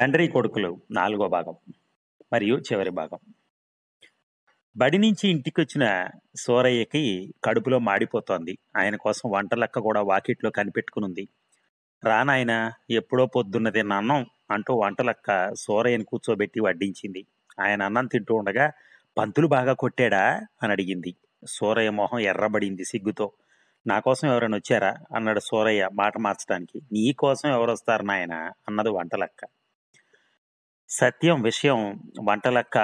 తండ్రి కొడుకులు నాలుగో భాగం మరియు చివరి భాగం బడి నుంచి ఇంటికి వచ్చిన సోరయ్యకి కడుపులో మాడిపోతోంది ఆయన కోసం వంటలక్క కూడా వాకిట్లో కనిపెట్టుకునుంది రానాయన ఎప్పుడో పొద్దున్నదే తిన్న అన్నం అంటూ వంటలక్క సూరయ్యను కూర్చోబెట్టి వడ్డించింది ఆయన అన్నం తింటూ ఉండగా పంతులు బాగా కొట్టాడా అని అడిగింది సూరయ్య మొహం ఎర్రబడింది సిగ్గుతో నా కోసం ఎవరైనా వచ్చారా అన్నాడు సూరయ్య మాట మార్చడానికి నీ కోసం ఎవరు వస్తారు నాయన అన్నది వంటలక్క సత్యం విషయం వంటలక్క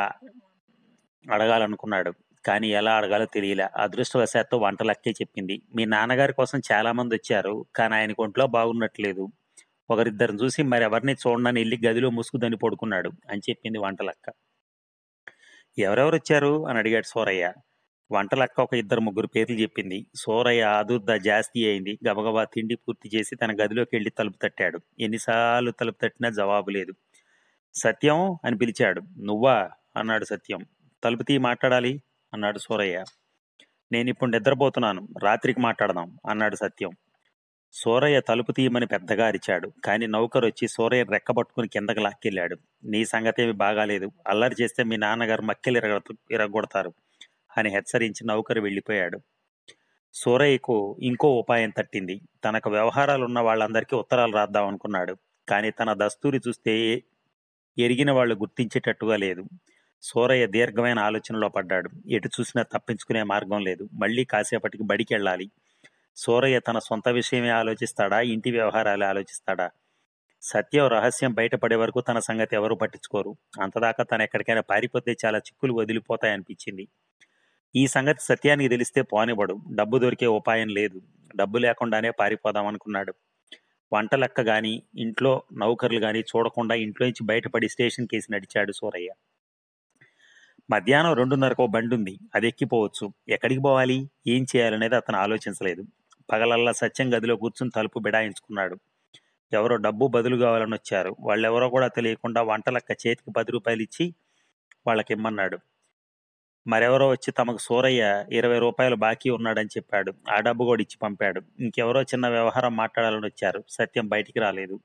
అడగాలనుకున్నాడు కానీ ఎలా అడగాలో తెలియలే అదృష్టవశాత్తు వంటలక్కే చెప్పింది మీ నాన్నగారి కోసం చాలామంది వచ్చారు కానీ ఆయన ఒంట్లో బాగున్నట్లేదు ఒకరిద్దరిని చూసి మరి ఎవరిని చూడనని వెళ్ళి గదిలో ముసుగుదని పడుకున్నాడు అని చెప్పింది వంటలక్క ఎవరెవరు వచ్చారు అని అడిగాడు సోరయ్య వంటలక్క ఒక ఇద్దరు ముగ్గురు పేర్లు చెప్పింది సోరయ్య ఆదుర్ద జాస్తి అయింది గబగబా తిండి పూర్తి చేసి తన గదిలోకి వెళ్ళి తలుపు తట్టాడు ఎన్నిసార్లు తలుపు తట్టినా జవాబు లేదు సత్యం అని పిలిచాడు నువ్వా అన్నాడు సత్యం తలుపు తీ మాట్లాడాలి అన్నాడు సూరయ్య నేను ఇప్పుడు నిద్రపోతున్నాను రాత్రికి మాట్లాడదాం అన్నాడు సత్యం సూరయ్య తలుపు తీయమని పెద్దగా అరిచాడు కానీ నౌకరు వచ్చి సూరయ్య రెక్కబట్టుకుని కిందకి లాక్కెళ్ళాడు నీ సంగతేమి బాగాలేదు అల్లరి చేస్తే మీ నాన్నగారు మక్కెలు ఇరగ ఇరగొడతారు అని హెచ్చరించి నౌకరు వెళ్ళిపోయాడు సూరయ్యకు ఇంకో ఉపాయం తట్టింది తనకు వ్యవహారాలు ఉన్న వాళ్ళందరికీ ఉత్తరాలు రాద్దాం అనుకున్నాడు కానీ తన దస్తూరి చూస్తే ఎరిగిన వాళ్ళు గుర్తించేటట్టుగా లేదు సూరయ్య దీర్ఘమైన ఆలోచనలో పడ్డాడు ఎటు చూసినా తప్పించుకునే మార్గం లేదు మళ్ళీ కాసేపటికి బడికి వెళ్ళాలి సూరయ్య తన సొంత విషయమే ఆలోచిస్తాడా ఇంటి వ్యవహారాలే ఆలోచిస్తాడా సత్యం రహస్యం బయటపడే వరకు తన సంగతి ఎవరు పట్టించుకోరు అంతదాకా తను ఎక్కడికైనా పారిపోతే చాలా చిక్కులు వదిలిపోతాయనిపించింది ఈ సంగతి సత్యానికి తెలిస్తే పోనివ్వడు డబ్బు దొరికే ఉపాయం లేదు డబ్బు లేకుండానే పారిపోదాం అనుకున్నాడు వంట లెక్క కానీ ఇంట్లో నౌకర్లు కానీ చూడకుండా ఇంట్లో నుంచి బయటపడి స్టేషన్ కేసి నడిచాడు సూరయ్య మధ్యాహ్నం రెండున్నరకు బండి ఉంది అది ఎక్కిపోవచ్చు ఎక్కడికి పోవాలి ఏం చేయాలనేది అతను ఆలోచించలేదు పగలల్లా సత్యం గదిలో కూర్చుని తలుపు బిడాయించుకున్నాడు ఎవరో డబ్బు బదులు కావాలని వచ్చారు వాళ్ళెవరో కూడా తెలియకుండా లెక్క చేతికి పది రూపాయలు ఇచ్చి వాళ్ళకి ఇమ్మన్నాడు మరెవరో వచ్చి తమకు సూరయ్య ఇరవై రూపాయలు బాకీ ఉన్నాడని చెప్పాడు ఆ డబ్బు కూడా ఇచ్చి పంపాడు ఇంకెవరో చిన్న వ్యవహారం మాట్లాడాలని వచ్చారు సత్యం బయటికి రాలేదు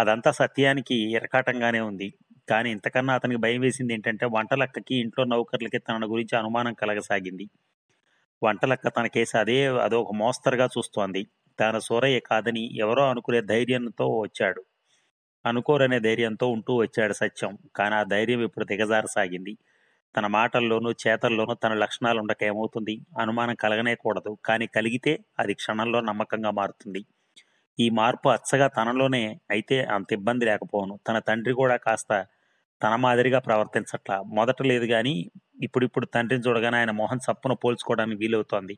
అదంతా సత్యానికి ఇరకాటంగానే ఉంది కానీ ఇంతకన్నా అతనికి భయం వేసింది ఏంటంటే వంటలక్కకి ఇంట్లో నౌకర్లకి తన గురించి అనుమానం కలగసాగింది వంటలక్క తన కేసు అదే అదొక మోస్తరుగా చూస్తోంది తన సూరయ్య కాదని ఎవరో అనుకునే ధైర్యంతో వచ్చాడు అనుకోరనే ధైర్యంతో ఉంటూ వచ్చాడు సత్యం కానీ ఆ ధైర్యం ఇప్పుడు దిగజారసాగింది తన మాటల్లోనూ చేతల్లోనూ తన లక్షణాలు ఉండక ఏమవుతుంది అనుమానం కలగనేకూడదు కానీ కలిగితే అది క్షణంలో నమ్మకంగా మారుతుంది ఈ మార్పు అచ్చగా తనలోనే అయితే అంత ఇబ్బంది లేకపోను తన తండ్రి కూడా కాస్త తన మాదిరిగా ప్రవర్తించట్ల మొదట లేదు కానీ ఇప్పుడిప్పుడు తండ్రిని చూడగానే ఆయన మొహం చప్పున పోల్చుకోవడానికి వీలవుతోంది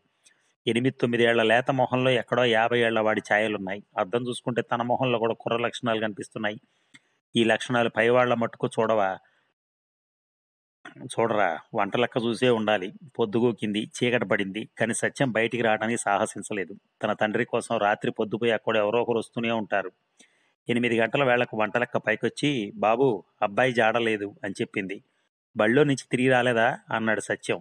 ఎనిమిది తొమ్మిది ఏళ్ల లేత మొహంలో ఎక్కడో యాభై ఏళ్ల వాడి ఛాయలున్నాయి అర్థం చూసుకుంటే తన మొహంలో కూడా కుర్ర లక్షణాలు కనిపిస్తున్నాయి ఈ లక్షణాలు పైవాళ్ల మట్టుకు చూడవా చూడరా వంట లెక్క చూసే ఉండాలి పొద్దుగోకింది చీకట పడింది కానీ సత్యం బయటికి రావడానికి సాహసించలేదు తన తండ్రి కోసం రాత్రి పొద్దుపోయి అక్కడ ఎవరో ఒకరు వస్తూనే ఉంటారు ఎనిమిది గంటల వేళకు వంట లెక్క పైకొచ్చి బాబు అబ్బాయి జాడలేదు అని చెప్పింది బళ్ళో నుంచి తిరిగి రాలేదా అన్నాడు సత్యం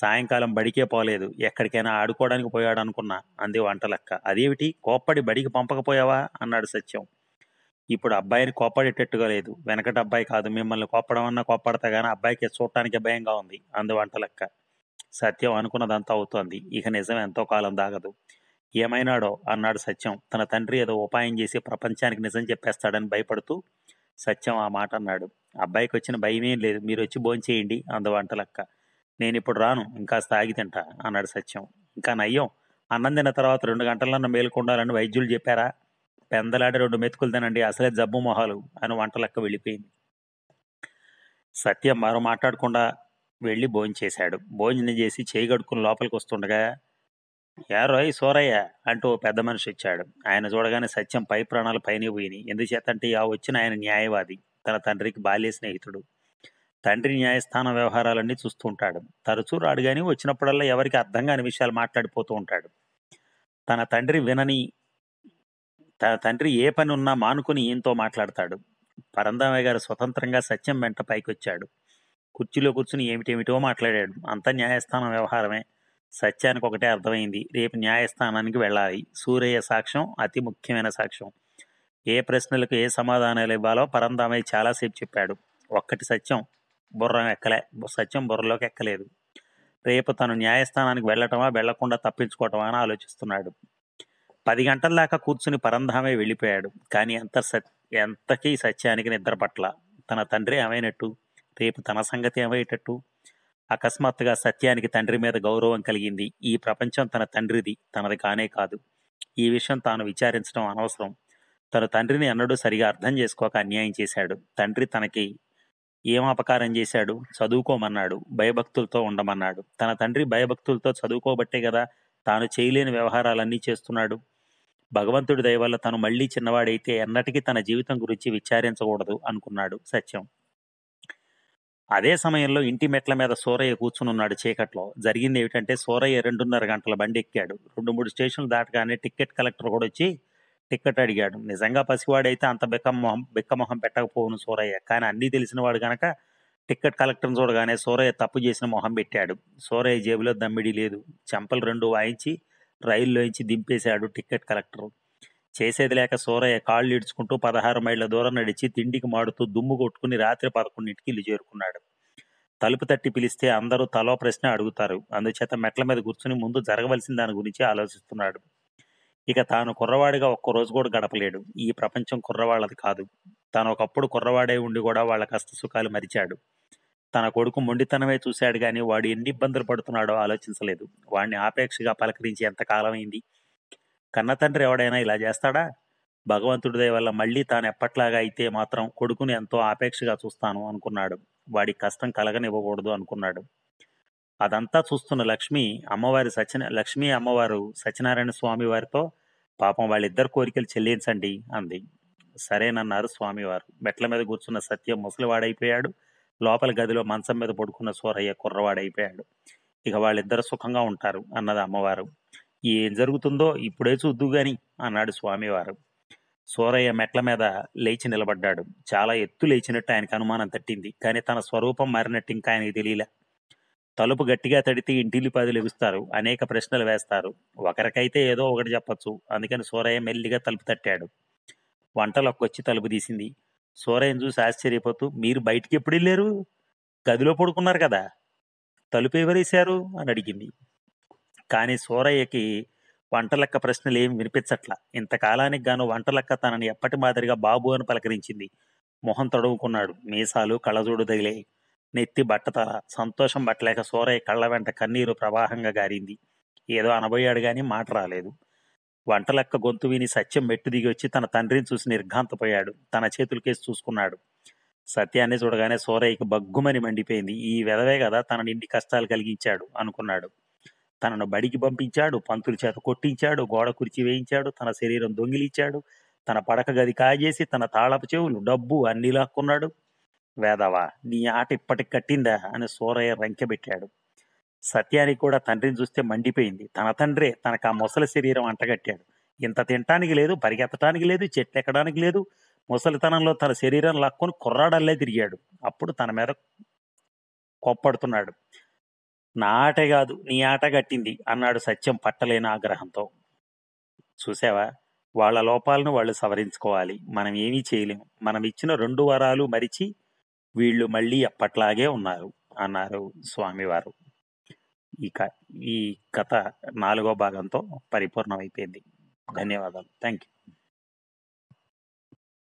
సాయంకాలం బడికే పోలేదు ఎక్కడికైనా ఆడుకోవడానికి పోయాడు అనుకున్నా అంది వంట లెక్క అదేమిటి కోప్పడి బడికి పంపకపోయావా అన్నాడు సత్యం ఇప్పుడు అబ్బాయిని కోపడేటట్టుగా లేదు వెనకటి అబ్బాయి కాదు మిమ్మల్ని కోపడం అన్నా కోపడతా కానీ అబ్బాయికి చూడటానికి భయంగా ఉంది అందువంట లెక్క సత్యం అనుకున్నదంతా అవుతోంది ఇక నిజం ఎంతో కాలం దాగదు ఏమైనాడో అన్నాడు సత్యం తన తండ్రి ఏదో ఉపాయం చేసి ప్రపంచానికి నిజం చెప్పేస్తాడని భయపడుతూ సత్యం ఆ మాట అన్నాడు అబ్బాయికి వచ్చిన భయమేం లేదు మీరు వచ్చి భోంచేయండి అందువంట లెక్క నేను ఇప్పుడు రాను ఇంకా తాగి తింటా అన్నాడు సత్యం ఇంకా నయ్యం అన్నం తిన్న తర్వాత రెండు గంటలన్నా మేలుకుండాలని వైద్యులు చెప్పారా పెందలాడి రెండు మెతుకులు తినండి అసలే జబ్బు మొహాలు అని వంట లెక్క వెళ్ళిపోయింది సత్య మరో మాట్లాడకుండా వెళ్ళి భోంచేశాడు భోజనం చేసి చేయి కడుక్కుని లోపలికి వస్తుండగా రోయ్ సోరయ్య అంటూ పెద్ద మనిషి వచ్చాడు ఆయన చూడగానే సత్యం పై ప్రాణాలు పైనే పోయినాయి ఎందుచేతంటే ఆ వచ్చిన ఆయన న్యాయవాది తన తండ్రికి బాల్య స్నేహితుడు తండ్రి న్యాయస్థాన వ్యవహారాలన్నీ చూస్తూ ఉంటాడు తరచూ రాడు కానీ వచ్చినప్పుడల్లా ఎవరికి అర్థం కాని విషయాలు మాట్లాడిపోతూ ఉంటాడు తన తండ్రి వినని తన తండ్రి ఏ పని ఉన్నా మానుకుని ఈయనతో మాట్లాడతాడు పరందామయ్య గారు స్వతంత్రంగా సత్యం వెంట పైకి వచ్చాడు కుర్చీలో కూర్చుని ఏమిటేమిటో మాట్లాడాడు అంతా న్యాయస్థానం వ్యవహారమే సత్యానికి ఒకటే అర్థమైంది రేపు న్యాయస్థానానికి వెళ్ళాలి సూరయ్య సాక్ష్యం అతి ముఖ్యమైన సాక్ష్యం ఏ ప్రశ్నలకు ఏ సమాధానాలు ఇవ్వాలో పరందామయ్య చాలాసేపు చెప్పాడు ఒక్కటి సత్యం బుర్రం ఎక్కలే సత్యం బుర్రలోకి ఎక్కలేదు రేపు తను న్యాయస్థానానికి వెళ్ళటమా వెళ్లకుండా తప్పించుకోవటమా అని ఆలోచిస్తున్నాడు పది గంటల దాకా కూర్చుని పరంధామే వెళ్ళిపోయాడు కానీ అంత సత్ ఎంతకీ సత్యానికి నిద్ర పట్ల తన తండ్రి ఏమైనట్టు రేపు తన సంగతి ఏమయ్యేటట్టు అకస్మాత్తుగా సత్యానికి తండ్రి మీద గౌరవం కలిగింది ఈ ప్రపంచం తన తండ్రిది తనది కానే కాదు ఈ విషయం తాను విచారించడం అనవసరం తన తండ్రిని అన్నడూ సరిగా అర్థం చేసుకోక అన్యాయం చేశాడు తండ్రి తనకి ఏం అపకారం చేశాడు చదువుకోమన్నాడు భయభక్తులతో ఉండమన్నాడు తన తండ్రి భయభక్తులతో చదువుకోబట్టే కదా తాను చేయలేని వ్యవహారాలన్నీ చేస్తున్నాడు భగవంతుడి దయ వల్ల తను మళ్లీ చిన్నవాడైతే ఎన్నటికీ తన జీవితం గురించి విచారించకూడదు అనుకున్నాడు సత్యం అదే సమయంలో ఇంటి మెట్ల మీద సూరయ్య కూర్చునున్నాడు చీకట్లో జరిగింది ఏమిటంటే సూరయ్య రెండున్నర గంటల బండి ఎక్కాడు రెండు మూడు స్టేషన్లు దాటగానే టికెట్ కలెక్టర్ కూడా వచ్చి టికెట్ అడిగాడు నిజంగా పసివాడైతే అంత బిక్కమొహం బిక్కమొహం పెట్టకపోవును సూరయ్య కానీ అన్నీ తెలిసినవాడు గనక టికెట్ కలెక్టర్ని చూడగానే సూరయ్య తప్పు చేసిన మొహం పెట్టాడు సూరయ్య జేబులో దమ్మిడి లేదు చెంపలు రెండు వాయించి రైల్లోంచి దింపేశాడు టికెట్ కలెక్టర్ చేసేది లేక సూరయ్య కాళ్ళు ఇడ్చుకుంటూ పదహారు మైళ్ళ దూరం నడిచి తిండికి మాడుతూ దుమ్ము కొట్టుకుని రాత్రి పదకొండింటికి ఇల్లు చేరుకున్నాడు తలుపు తట్టి పిలిస్తే అందరూ తలో ప్రశ్న అడుగుతారు అందుచేత మెట్ల మీద కూర్చుని ముందు జరగవలసిన దాని గురించి ఆలోచిస్తున్నాడు ఇక తాను కుర్రవాడిగా ఒక్క రోజు కూడా గడపలేడు ఈ ప్రపంచం కుర్రవాళ్ళది కాదు తాను ఒకప్పుడు కుర్రవాడే ఉండి కూడా వాళ్ళ కష్ట సుఖాలు మరిచాడు తన కొడుకు మొండితనమే చూశాడు కానీ వాడు ఎన్ని ఇబ్బందులు పడుతున్నాడో ఆలోచించలేదు వాడిని ఆపేక్షగా పలకరించి ఎంత కన్న కన్నతండ్రి ఎవడైనా ఇలా చేస్తాడా భగవంతుడి దయ వల్ల మళ్ళీ తాను ఎప్పట్లాగా అయితే మాత్రం కొడుకుని ఎంతో ఆపేక్షగా చూస్తాను అనుకున్నాడు వాడి కష్టం కలగనివ్వకూడదు అనుకున్నాడు అదంతా చూస్తున్న లక్ష్మి అమ్మవారి సత్యన లక్ష్మీ అమ్మవారు సత్యనారాయణ స్వామి వారితో పాపం వాళ్ళిద్దరు కోరికలు చెల్లించండి అంది సరేనన్నారు స్వామివారు మెట్ల మీద కూర్చున్న సత్యం ముసలివాడైపోయాడు లోపల గదిలో మంచం మీద పడుకున్న సూరయ్య కుర్రవాడైపోయాడు ఇక వాళ్ళిద్దరు సుఖంగా ఉంటారు అన్నది అమ్మవారు ఏం జరుగుతుందో ఇప్పుడే చూద్దు గాని అన్నాడు స్వామివారు సూరయ్య మెట్ల మీద లేచి నిలబడ్డాడు చాలా ఎత్తు లేచినట్టు ఆయనకు అనుమానం తట్టింది కానీ తన స్వరూపం మారినట్టు ఇంకా ఆయనకి తెలియలే తలుపు గట్టిగా తడితే పాదులు లెగుస్తారు అనేక ప్రశ్నలు వేస్తారు ఒకరికైతే ఏదో ఒకటి చెప్పచ్చు అందుకని సూరయ్య మెల్లిగా తలుపు తట్టాడు వంటలొక్కొచ్చి తలుపు తీసింది సూరయ్యను చూసి ఆశ్చర్యపోతూ మీరు బయటికి ఎప్పుడు వెళ్ళారు గదిలో పడుకున్నారు కదా తలుపు ఎవరేశారు అని అడిగింది కానీ సూరయ్యకి వంటలక్క ప్రశ్నలు ఏమి వినిపించట్ల ఇంతకాలానికి గాను వంటలక్క తనని ఎప్పటి మాదిరిగా బాబు అని పలకరించింది మొహం తడువుకున్నాడు మీసాలు కళ్ళజోడు తగిలే నెత్తి బట్టతల సంతోషం పట్టలేక సూరయ్య కళ్ళ వెంట కన్నీరు ప్రవాహంగా గారింది ఏదో అనబోయాడు కానీ మాట రాలేదు వంటలెక్క గొంతు విని సత్యం మెట్టు దిగి వచ్చి తన తండ్రిని చూసి నిర్ఘాంతపోయాడు తన చేతులకేసి చూసుకున్నాడు సత్యాన్ని చూడగానే సోరయ్యకి బగ్గుమని మండిపోయింది ఈ విధవే కదా తన నిండి కష్టాలు కలిగించాడు అనుకున్నాడు తనను బడికి పంపించాడు పంతుల చేత కొట్టించాడు గోడ కురిచి వేయించాడు తన శరీరం దొంగిలిచ్చాడు తన పడక గది కాజేసి తన తాళపు చెవులు డబ్బు అన్నీ లాక్కున్నాడు వేదవా నీ ఆట ఇప్పటికి కట్టిందా అని సోరయ్య రంకెబెట్టాడు సత్యానికి కూడా తండ్రిని చూస్తే మండిపోయింది తన తండ్రే తనకు ఆ మొసలి శరీరం అంటగట్టాడు ఇంత తినటానికి లేదు పరిగెత్తడానికి లేదు చెట్లు ఎక్కడానికి లేదు ముసలితనంలో తన శరీరం లాక్కొని కుర్రాడల్లే తిరిగాడు అప్పుడు తన మీద కొప్పడుతున్నాడు నా ఆటే కాదు నీ ఆట గట్టింది అన్నాడు సత్యం పట్టలేని ఆగ్రహంతో చూసావా వాళ్ళ లోపాలను వాళ్ళు సవరించుకోవాలి మనం ఏమీ చేయలేము మనం ఇచ్చిన రెండు వరాలు మరిచి వీళ్ళు మళ్ళీ అప్పట్లాగే ఉన్నారు అన్నారు స్వామివారు ఈ క ఈ కథ నాలుగో భాగంతో పరిపూర్ణమైపోయింది ధన్యవాదాలు థ్యాంక్ యూ